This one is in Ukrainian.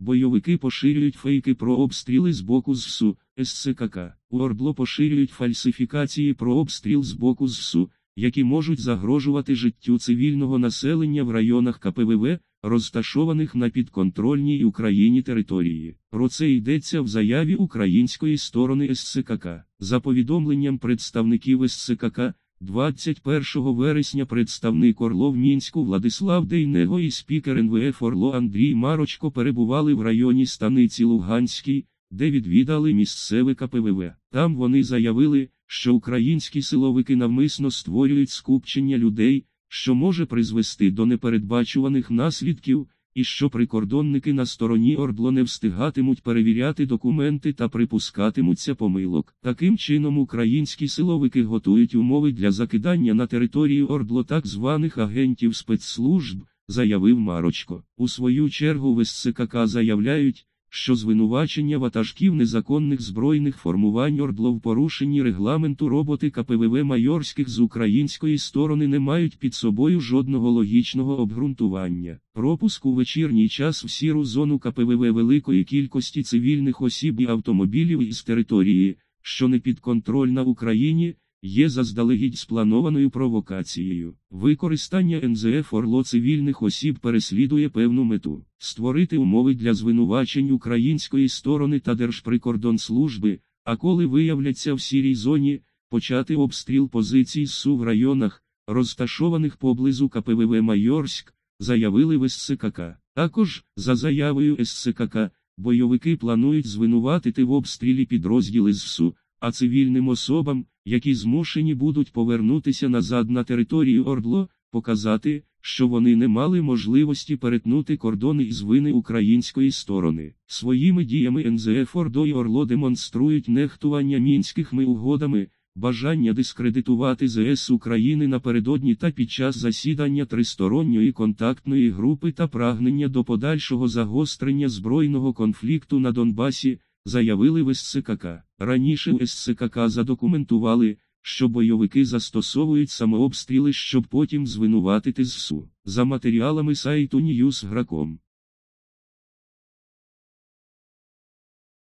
Бойовики поширюють фейки про обстріли з боку ЗСУ, СЦКК. У Ордло поширюють фальсифікації про обстріл з боку ЗСУ, які можуть загрожувати життю цивільного населення в районах КПВВ, розташованих на підконтрольній Україні території. Про це йдеться в заяві української сторони СЦКК. За повідомленням представників СЦКК. 21 вересня представник Орлов Мінську Владислав Дейнего і спікер НВФ Орло Андрій Марочко перебували в районі станиці Луганській, де відвідали місцеве КПВВ. Там вони заявили, що українські силовики навмисно створюють скупчення людей, що може призвести до непередбачуваних наслідків і що прикордонники на стороні ордло не встигатимуть перевіряти документи та припускатимуться помилок. Таким чином українські силовики готують умови для закидання на територію ордло так званих агентів спецслужб, заявив Марочко. У свою чергу в СЦКК заявляють що звинувачення ватажків незаконних збройних формувань ордло в порушенні регламенту роботи КПВВ майорських з української сторони не мають під собою жодного логічного обґрунтування. Пропуск у вечірній час в сіру зону КПВВ великої кількості цивільних осіб і автомобілів із території, що не підконтрольна Україні є заздалегідь спланованою провокацією. Використання НЗФ Орло цивільних осіб переслідує певну мету створити умови для звинувачень української сторони та Держприкордонслужби, а коли виявляться в сірій зоні, почати обстріл позицій СУ в районах, розташованих поблизу КПВВ Майорськ, заявили в СЦКК. Також, за заявою СЦКК, бойовики планують звинуватити в обстрілі підрозділи ЗСУ а цивільним особам, які змушені будуть повернутися назад на територію Ордло, показати, що вони не мали можливості перетнути кордони із вини української сторони. Своїми діями НЗФ Ордо і Орло демонструють нехтування мінськими угодами. Бажання дискредитувати ЗС України напередодні та під час засідання тристоронньої контактної групи та прагнення до подальшого загострення збройного конфлікту на Донбасі, заявили в СЦКК. Раніше в СЦКК задокументували, що бойовики застосовують самообстріли, щоб потім звинуватити ЗСУ. За матеріалами сайту Ньюсграком.